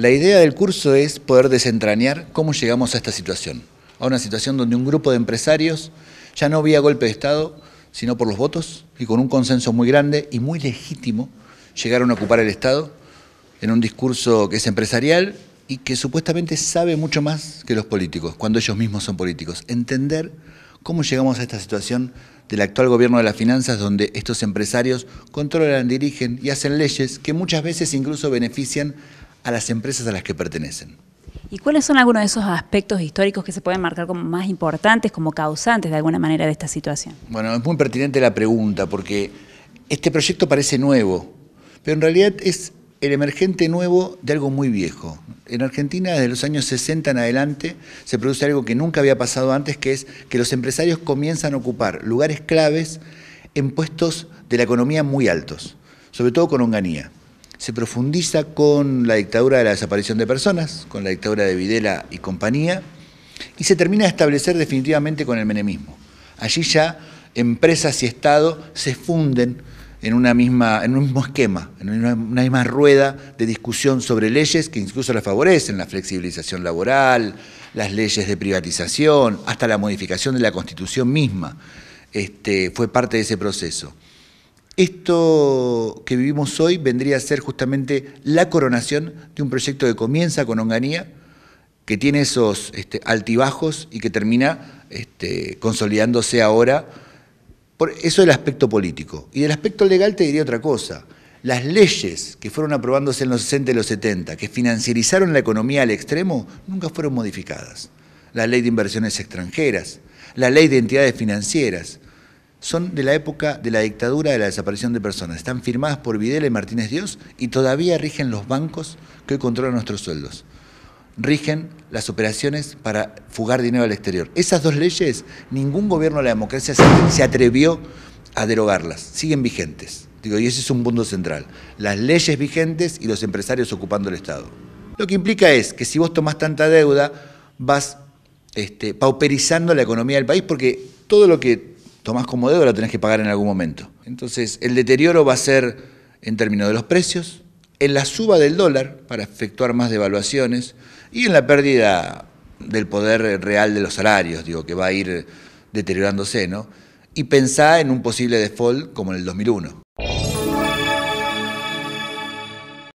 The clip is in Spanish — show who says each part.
Speaker 1: La idea del curso es poder desentrañar cómo llegamos a esta situación, a una situación donde un grupo de empresarios, ya no vía golpe de Estado, sino por los votos, y con un consenso muy grande y muy legítimo, llegaron a ocupar el Estado en un discurso que es empresarial y que supuestamente sabe mucho más que los políticos, cuando ellos mismos son políticos. Entender cómo llegamos a esta situación del actual gobierno de las finanzas donde estos empresarios controlan, dirigen y hacen leyes que muchas veces incluso benefician a las empresas a las que pertenecen. ¿Y cuáles son algunos de esos aspectos históricos que se pueden marcar como más importantes, como causantes de alguna manera de esta situación? Bueno, es muy pertinente la pregunta porque este proyecto parece nuevo, pero en realidad es el emergente nuevo de algo muy viejo. En Argentina, desde los años 60 en adelante, se produce algo que nunca había pasado antes, que es que los empresarios comienzan a ocupar lugares claves en puestos de la economía muy altos, sobre todo con honganía se profundiza con la dictadura de la desaparición de personas, con la dictadura de Videla y compañía, y se termina de establecer definitivamente con el menemismo. Allí ya empresas y Estado se funden en, una misma, en un mismo esquema, en una, misma rueda de discusión sobre leyes que incluso las favorecen, la flexibilización laboral, las leyes de privatización, hasta la modificación de la Constitución misma. Este, fue parte de ese proceso. Esto que vivimos hoy vendría a ser justamente la coronación de un proyecto que comienza con Onganía, que tiene esos este, altibajos y que termina este, consolidándose ahora. Por eso el aspecto político. Y del aspecto legal te diría otra cosa. Las leyes que fueron aprobándose en los 60 y los 70, que financiarizaron la economía al extremo, nunca fueron modificadas. La ley de inversiones extranjeras, la ley de entidades financieras, son de la época de la dictadura de la desaparición de personas. Están firmadas por Videla y Martínez Dios y todavía rigen los bancos que hoy controlan nuestros sueldos. Rigen las operaciones para fugar dinero al exterior. Esas dos leyes, ningún gobierno de la democracia se atrevió a derogarlas. Siguen vigentes. Digo, y ese es un punto central. Las leyes vigentes y los empresarios ocupando el Estado. Lo que implica es que si vos tomás tanta deuda, vas este, pauperizando la economía del país porque todo lo que tomás como deuda, la tenés que pagar en algún momento. Entonces, el deterioro va a ser en términos de los precios, en la suba del dólar para efectuar más devaluaciones y en la pérdida del poder real de los salarios, digo, que va a ir deteriorándose, ¿no? Y pensá en un posible default como en el 2001.